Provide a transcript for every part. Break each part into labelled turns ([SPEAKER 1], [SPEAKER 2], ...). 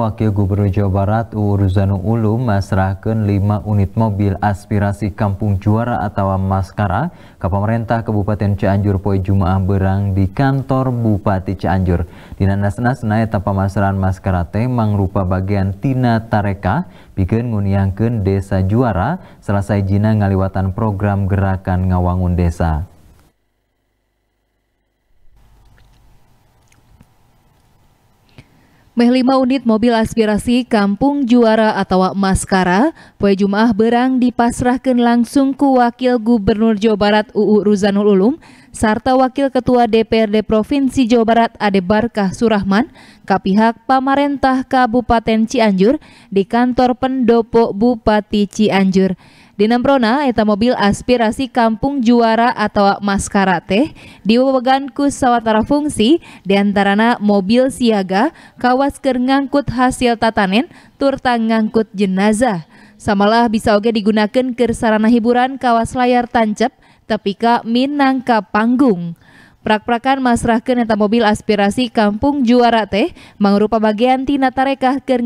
[SPEAKER 1] Wakil Gubernur Jawa Barat Uruzanul Ulum masrahkan 5 unit mobil aspirasi Kampung Juara atau Maskara ke pemerintah Kabupaten Cianjur Poi Jumaah Berang di kantor Bupati Cianjur. Dinanasnas naik tanpa masrahan Maskara teh mangrupa bagian Tina Tareka bikin nguniangkan desa juara selesai jina ngaliwatan program gerakan ngawangun desa.
[SPEAKER 2] Meh lima unit mobil aspirasi Kampung Juara atau Maskara, Pue Jumaah berang dipasrahkan langsung ke Wakil Gubernur Jawa Barat UU Ruzanul Ulum, serta Wakil Ketua DPRD Provinsi Jawa Barat Ade Barkah Surahman, ke pihak Pamarentah Kabupaten Cianjur di kantor pendopo Bupati Cianjur. Di Namprona, eta mobil aspirasi kampung juara atau mas karate diwewegan ku sawatara fungsi diantarana mobil siaga kawas ker ngangkut hasil tatanen turta ngangkut jenazah. Samalah bisa oge digunakan ke sarana hiburan kawas layar tancep tepika Minangka panggung. Prak-prakan masrahkan eta mobil aspirasi kampung juara teh mangrupa bagian tina tarekah keur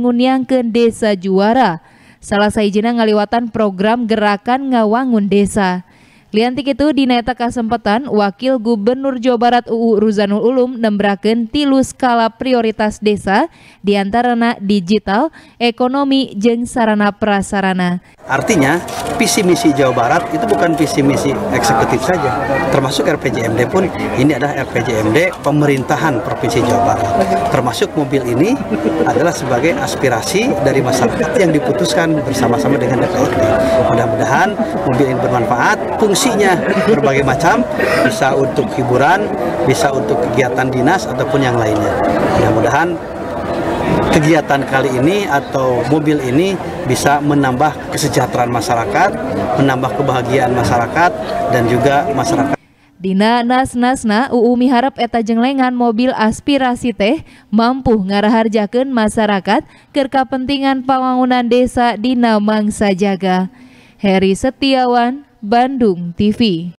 [SPEAKER 2] ke desa juara salah jenang ngaliwatan program gerakan ngawangun desa Liantik itu dineta sempatan Wakil Gubernur Jawa Barat UU Ruzanul Ulum nembraken tilu skala prioritas desa diantarana digital, ekonomi, jeng sarana prasarana.
[SPEAKER 3] Artinya visi misi Jawa Barat itu bukan visi misi eksekutif saja, termasuk RPJMD pun ini adalah RPJMD pemerintahan Provinsi Jawa Barat. Termasuk mobil ini adalah sebagai aspirasi dari masyarakat yang diputuskan bersama-sama dengan DPRD. Mudah-mudahan mobil ini bermanfaat, fungsi fungsinya berbagai macam, bisa untuk hiburan, bisa untuk kegiatan dinas ataupun yang lainnya. Mudah-mudahan kegiatan kali ini atau mobil ini bisa menambah kesejahteraan masyarakat, menambah kebahagiaan masyarakat dan juga masyarakat.
[SPEAKER 2] Dina nas nasna UU miharap eta jenglengan mobil aspirasi teh mampu ngaraharjakeun masyarakat keur pentingan pembangunan desa dina mangsa jaga. Heri Setiawan Bandung TV.